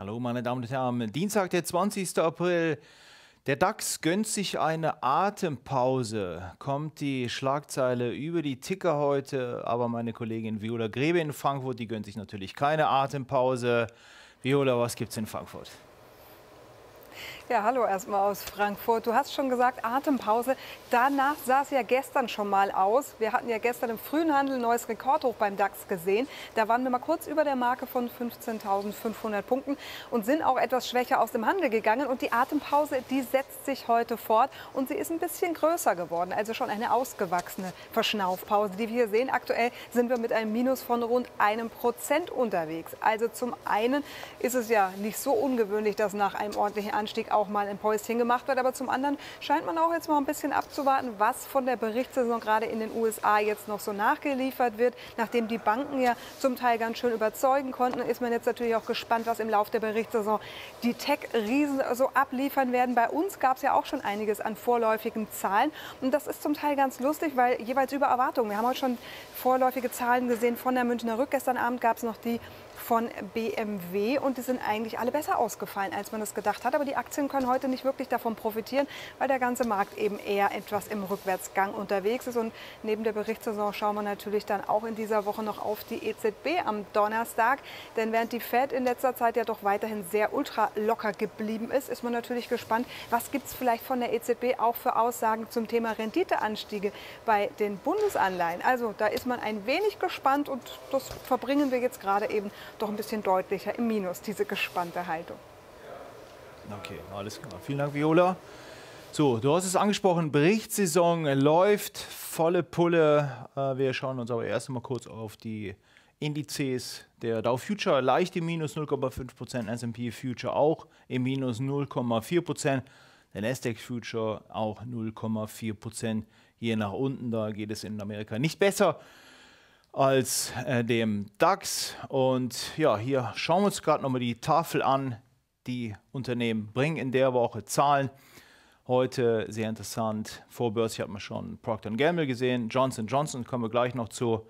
Hallo meine Damen und Herren, Dienstag, der 20. April. Der DAX gönnt sich eine Atempause, kommt die Schlagzeile über die Ticker heute, aber meine Kollegin Viola Grebe in Frankfurt, die gönnt sich natürlich keine Atempause. Viola, was gibt's in Frankfurt? Ja, hallo erstmal aus Frankfurt. Du hast schon gesagt, Atempause. Danach sah es ja gestern schon mal aus. Wir hatten ja gestern im frühen Handel ein neues Rekordhoch beim DAX gesehen. Da waren wir mal kurz über der Marke von 15.500 Punkten und sind auch etwas schwächer aus dem Handel gegangen. Und die Atempause, die setzt sich heute fort und sie ist ein bisschen größer geworden. Also schon eine ausgewachsene Verschnaufpause, die wir hier sehen. Aktuell sind wir mit einem Minus von rund einem Prozent unterwegs. Also zum einen ist es ja nicht so ungewöhnlich, dass nach einem ordentlichen Anstieg Anstieg auch mal im Päuschen gemacht wird. Aber zum anderen scheint man auch jetzt mal ein bisschen abzuwarten, was von der Berichtssaison gerade in den USA jetzt noch so nachgeliefert wird. Nachdem die Banken ja zum Teil ganz schön überzeugen konnten, ist man jetzt natürlich auch gespannt, was im Laufe der Berichtssaison die Tech-Riesen so abliefern werden. Bei uns gab es ja auch schon einiges an vorläufigen Zahlen. Und das ist zum Teil ganz lustig, weil jeweils über Erwartungen. Wir haben heute schon vorläufige Zahlen gesehen von der Münchner Rück. Gestern Abend gab es noch die von BMW und die sind eigentlich alle besser ausgefallen, als man es gedacht hat. Aber die Aktien können heute nicht wirklich davon profitieren, weil der ganze Markt eben eher etwas im Rückwärtsgang unterwegs ist. Und neben der Berichtssaison schauen wir natürlich dann auch in dieser Woche noch auf die EZB am Donnerstag. Denn während die Fed in letzter Zeit ja doch weiterhin sehr ultra locker geblieben ist, ist man natürlich gespannt, was gibt es vielleicht von der EZB auch für Aussagen zum Thema Renditeanstiege bei den Bundesanleihen. Also da ist man ein wenig gespannt und das verbringen wir jetzt gerade eben doch ein bisschen deutlicher im Minus, diese gespannte Haltung. Okay, alles klar. Vielen Dank, Viola. So, du hast es angesprochen, Berichtssaison läuft, volle Pulle. Äh, wir schauen uns aber erst einmal kurz auf die Indizes. Der Dow Future leicht im Minus 0,5%, S&P Future auch im Minus 0,4%, der Nasdaq Future auch 0,4% hier nach unten. Da geht es in Amerika nicht besser als äh, dem DAX. Und ja, hier schauen wir uns gerade nochmal die Tafel an. Die Unternehmen bringen in der Woche Zahlen. Heute sehr interessant. Vorbörslich hat man schon Procter Gamble gesehen. Johnson Johnson kommen wir gleich noch zu.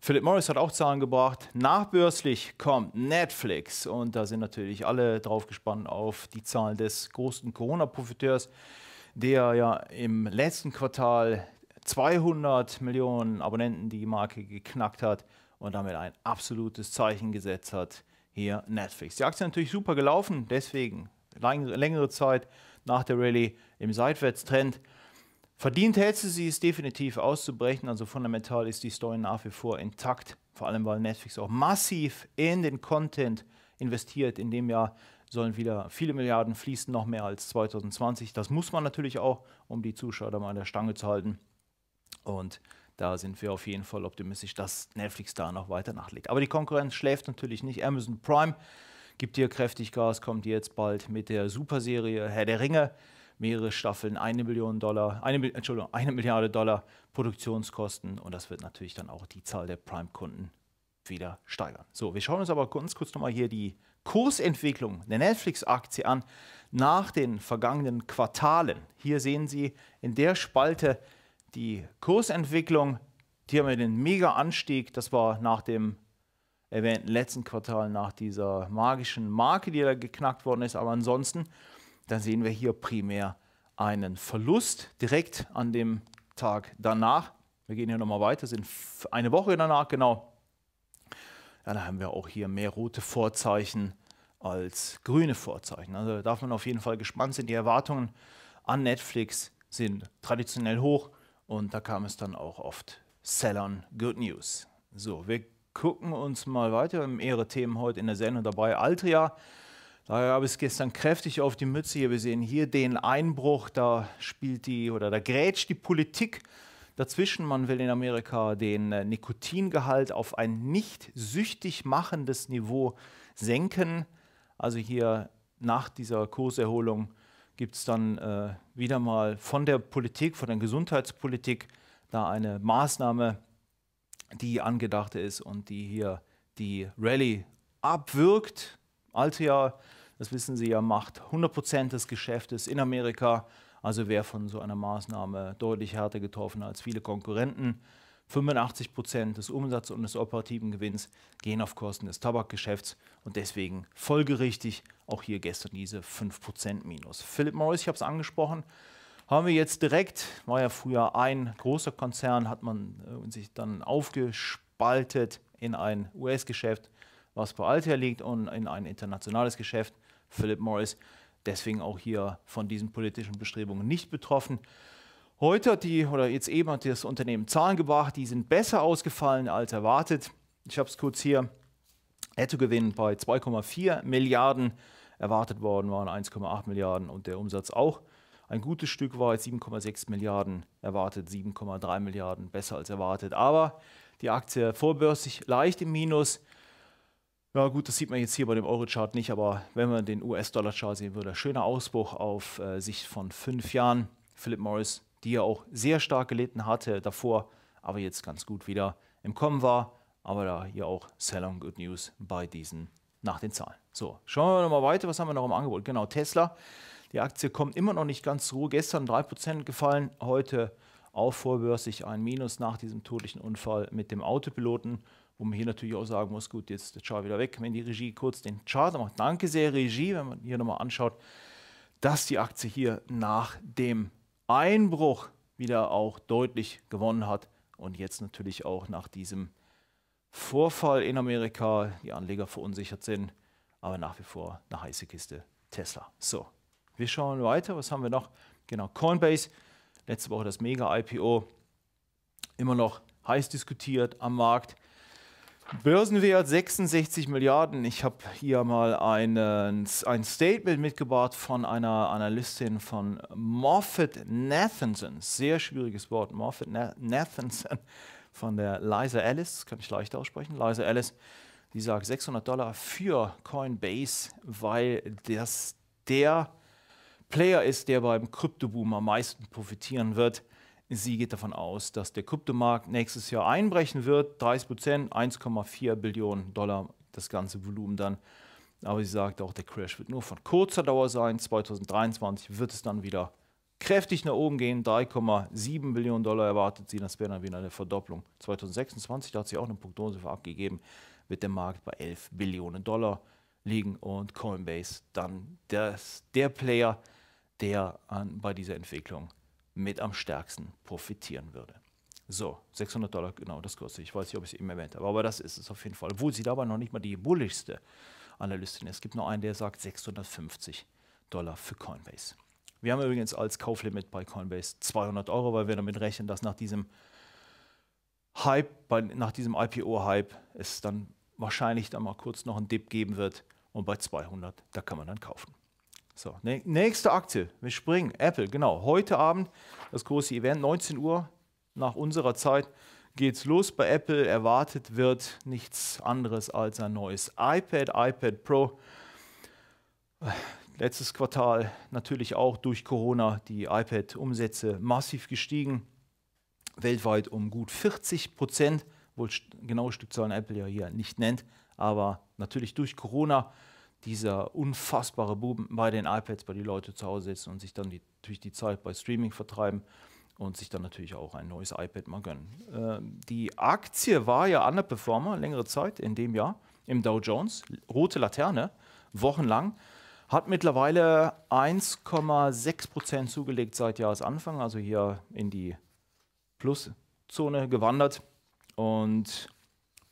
Philip Morris hat auch Zahlen gebracht. Nachbörslich kommt Netflix. Und da sind natürlich alle drauf gespannt auf die Zahlen des großen Corona-Profiteurs, der ja im letzten Quartal 200 Millionen Abonnenten die Marke geknackt hat und damit ein absolutes Zeichen gesetzt hat. Hier Netflix. Die Aktie ist natürlich super gelaufen, deswegen längere Zeit nach der Rallye im Seitwärtstrend. Verdient hätte sie es definitiv auszubrechen, also fundamental ist die Story nach wie vor intakt, vor allem weil Netflix auch massiv in den Content investiert. In dem Jahr sollen wieder viele Milliarden fließen, noch mehr als 2020. Das muss man natürlich auch, um die Zuschauer da mal an der Stange zu halten. Und da sind wir auf jeden Fall optimistisch, dass Netflix da noch weiter nachlegt. Aber die Konkurrenz schläft natürlich nicht. Amazon Prime gibt hier kräftig Gas, kommt jetzt bald mit der Superserie Herr der Ringe. Mehrere Staffeln, eine Million Dollar, eine, Entschuldigung, eine Milliarde Dollar Produktionskosten. Und das wird natürlich dann auch die Zahl der Prime-Kunden wieder steigern. So, wir schauen uns aber ganz kurz nochmal hier die Kursentwicklung der Netflix-Aktie an nach den vergangenen Quartalen. Hier sehen Sie in der Spalte die Kursentwicklung, hier haben wir den Mega-Anstieg, das war nach dem erwähnten letzten Quartal, nach dieser magischen Marke, die da geknackt worden ist. Aber ansonsten, dann sehen wir hier primär einen Verlust direkt an dem Tag danach. Wir gehen hier nochmal weiter, sind eine Woche danach genau. Ja, da haben wir auch hier mehr rote Vorzeichen als grüne Vorzeichen. Also darf man auf jeden Fall gespannt sein. Die Erwartungen an Netflix sind traditionell hoch. Und da kam es dann auch oft Sell on Good News. So, wir gucken uns mal weiter. Wir haben mehrere Themen heute in der Sendung dabei. Altria, da gab es gestern kräftig auf die Mütze hier. Wir sehen hier den Einbruch, da spielt die oder da grätscht die Politik dazwischen. Man will in Amerika den äh, Nikotingehalt auf ein nicht süchtig machendes Niveau senken. Also hier nach dieser Kurserholung gibt es dann äh, wieder mal von der Politik, von der Gesundheitspolitik, da eine Maßnahme, die angedacht ist und die hier die Rallye abwirkt. Altea, das wissen Sie ja, macht 100% des Geschäftes in Amerika, also wäre von so einer Maßnahme deutlich härter getroffen als viele Konkurrenten. 85 Prozent des Umsatzes und des operativen Gewinns gehen auf Kosten des Tabakgeschäfts und deswegen folgerichtig auch hier gestern diese 5 Prozent Minus. Philip Morris, ich habe es angesprochen, haben wir jetzt direkt, war ja früher ein großer Konzern, hat man äh, sich dann aufgespaltet in ein US-Geschäft, was bei Altair liegt, und in ein internationales Geschäft, Philip Morris. Deswegen auch hier von diesen politischen Bestrebungen nicht betroffen. Heute hat die, oder jetzt eben hat das Unternehmen Zahlen gebracht, die sind besser ausgefallen als erwartet. Ich habe es kurz hier. Nettogewinn bei 2,4 Milliarden erwartet worden waren 1,8 Milliarden und der Umsatz auch. Ein gutes Stück war 7,6 Milliarden erwartet, 7,3 Milliarden besser als erwartet. Aber die Aktie vorbörslich leicht im Minus. Ja gut, das sieht man jetzt hier bei dem Euro-Chart nicht, aber wenn man den US-Dollar-Chart sehen würde, schöner Ausbruch auf äh, Sicht von fünf Jahren. Philip Morris die ja auch sehr stark gelitten hatte davor, aber jetzt ganz gut wieder im Kommen war. Aber da hier auch Selling Good News bei diesen nach den Zahlen. So, schauen wir nochmal weiter. Was haben wir noch im Angebot? Genau, Tesla. Die Aktie kommt immer noch nicht ganz zur Ruhe. Gestern 3% gefallen, heute auch vorbörslich ein Minus nach diesem tödlichen Unfall mit dem Autopiloten. Wo man hier natürlich auch sagen muss, gut, jetzt der Chart wieder weg, wenn die Regie kurz den Chart macht. Danke sehr, Regie, wenn man hier nochmal anschaut, dass die Aktie hier nach dem Einbruch wieder auch deutlich gewonnen hat. Und jetzt natürlich auch nach diesem Vorfall in Amerika, die Anleger verunsichert sind, aber nach wie vor eine heiße Kiste Tesla. So, wir schauen weiter. Was haben wir noch? Genau, Coinbase, letzte Woche das Mega-IPO, immer noch heiß diskutiert am Markt. Börsenwert 66 Milliarden. Ich habe hier mal einen, ein Statement mitgebracht von einer Analystin von Moffat Nathanson. Sehr schwieriges Wort, Moffat Nathanson von der Liza Ellis. Kann ich leicht aussprechen. Liza Ellis. die sagt 600 Dollar für Coinbase, weil das der Player ist, der beim Kryptoboom am meisten profitieren wird. Sie geht davon aus, dass der Kryptomarkt nächstes Jahr einbrechen wird. 30 Prozent, 1,4 Billionen Dollar, das ganze Volumen dann. Aber sie sagt auch, der Crash wird nur von kurzer Dauer sein. 2023 wird es dann wieder kräftig nach oben gehen. 3,7 Billionen Dollar erwartet sie. Das wäre dann wieder eine Verdopplung. 2026, da hat sie auch eine Prognose für abgegeben, wird der Markt bei 11 Billionen Dollar liegen und Coinbase dann das, der Player, der an, bei dieser Entwicklung mit am stärksten profitieren würde. So, 600 Dollar, genau das kostet. Ich weiß nicht, ob ich es eben erwähnt habe, aber das ist es auf jeden Fall. Obwohl sie dabei noch nicht mal die bulligste Analystin ist. Es gibt noch einen, der sagt 650 Dollar für Coinbase. Wir haben übrigens als Kauflimit bei Coinbase 200 Euro, weil wir damit rechnen, dass nach diesem Hype, bei, nach diesem IPO-Hype es dann wahrscheinlich dann mal kurz noch einen Dip geben wird. Und bei 200, da kann man dann kaufen. So, ne, nächste Aktie. Wir springen. Apple, genau. Heute Abend das große Event, 19 Uhr nach unserer Zeit geht's los. Bei Apple erwartet wird nichts anderes als ein neues iPad, iPad Pro. Letztes Quartal natürlich auch durch Corona die iPad-Umsätze massiv gestiegen. Weltweit um gut 40 Prozent. Wohl genaue Stückzahlen Apple ja hier nicht nennt, aber natürlich durch Corona dieser unfassbare Boom bei den iPads, bei die Leute zu Hause sitzen und sich dann die, natürlich die Zeit bei Streaming vertreiben und sich dann natürlich auch ein neues iPad mal gönnen. Äh, die Aktie war ja Underperformer längere Zeit in dem Jahr im Dow Jones, rote Laterne, wochenlang. Hat mittlerweile 1,6% Prozent zugelegt seit Jahresanfang, also hier in die Pluszone gewandert. Und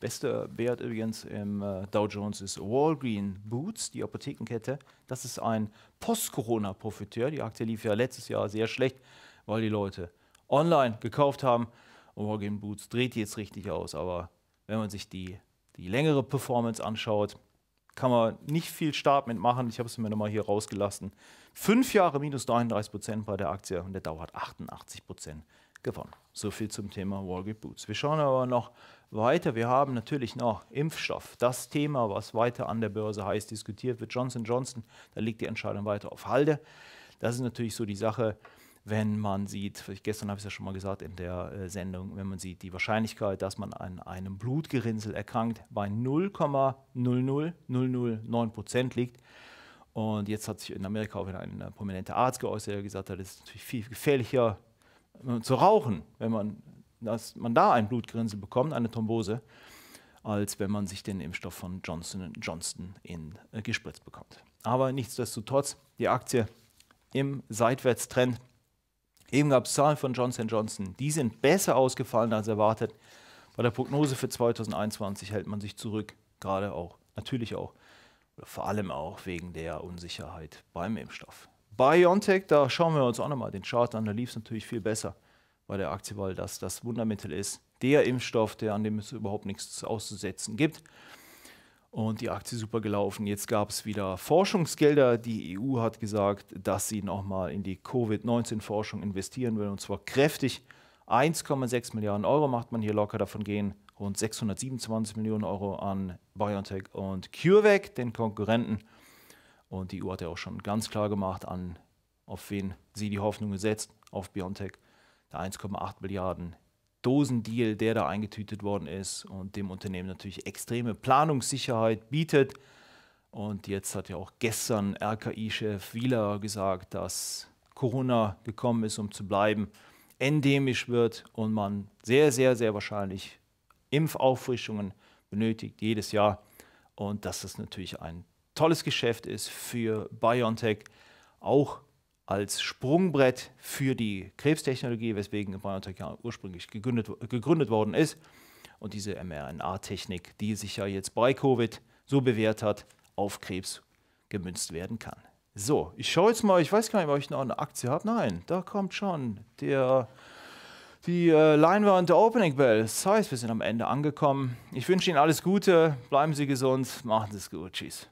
Bester Wert übrigens im äh, Dow Jones ist Walgreen Boots, die Apothekenkette. Das ist ein Post-Corona-Profiteur. Die Aktie lief ja letztes Jahr sehr schlecht, weil die Leute online gekauft haben. Und Walgreen Boots dreht jetzt richtig aus. Aber wenn man sich die, die längere Performance anschaut, kann man nicht viel Start mitmachen. Ich habe es mir nochmal hier rausgelassen. Fünf Jahre minus 33 Prozent bei der Aktie und der Dow hat 88 Prozent gewonnen. So viel zum Thema Walgett Boots. Wir schauen aber noch weiter. Wir haben natürlich noch Impfstoff. Das Thema, was weiter an der Börse heiß diskutiert wird. Johnson Johnson, da liegt die Entscheidung weiter auf Halde. Das ist natürlich so die Sache, wenn man sieht, gestern habe ich es ja schon mal gesagt in der äh, Sendung, wenn man sieht, die Wahrscheinlichkeit, dass man an einem Blutgerinnsel erkrankt, bei 0,00009 Prozent liegt. Und jetzt hat sich in Amerika auch wieder ein äh, prominenter Arzt geäußert, der gesagt hat, es ist natürlich viel gefährlicher, zu rauchen, wenn man, dass man da ein Blutgrinsel bekommt, eine Thrombose, als wenn man sich den Impfstoff von Johnson Johnson in, äh, gespritzt bekommt. Aber nichtsdestotrotz, die Aktie im Seitwärtstrend. Eben gab es Zahlen von Johnson Johnson, die sind besser ausgefallen als erwartet. Bei der Prognose für 2021 hält man sich zurück, gerade auch, natürlich auch, oder vor allem auch wegen der Unsicherheit beim Impfstoff. BioNTech, da schauen wir uns auch nochmal den Chart an, da lief es natürlich viel besser bei der Aktie, weil das das Wundermittel ist. Der Impfstoff, der an dem es überhaupt nichts auszusetzen gibt. Und die Aktie super gelaufen. Jetzt gab es wieder Forschungsgelder. Die EU hat gesagt, dass sie nochmal in die Covid-19-Forschung investieren will und zwar kräftig. 1,6 Milliarden Euro macht man hier locker, davon gehen rund 627 Millionen Euro an BioNTech und CureVac, den Konkurrenten. Und die EU hat ja auch schon ganz klar gemacht, an, auf wen sie die Hoffnung setzt, auf BioNTech. Der 1,8 Milliarden Dosendeal, der da eingetütet worden ist und dem Unternehmen natürlich extreme Planungssicherheit bietet. Und jetzt hat ja auch gestern RKI-Chef Wieler gesagt, dass Corona gekommen ist, um zu bleiben, endemisch wird und man sehr, sehr, sehr wahrscheinlich Impfauffrischungen benötigt jedes Jahr. Und das ist natürlich ein tolles Geschäft ist für BioNTech, auch als Sprungbrett für die Krebstechnologie, weswegen BioNTech ja ursprünglich gegründet, gegründet worden ist. Und diese mRNA-Technik, die sich ja jetzt bei Covid so bewährt hat, auf Krebs gemünzt werden kann. So, ich schaue jetzt mal, ich weiß gar nicht, ob ich noch eine Aktie habe. Nein, da kommt schon der, die äh, Leinwand der Opening Bell. Das heißt, wir sind am Ende angekommen. Ich wünsche Ihnen alles Gute, bleiben Sie gesund, machen Sie es gut, tschüss.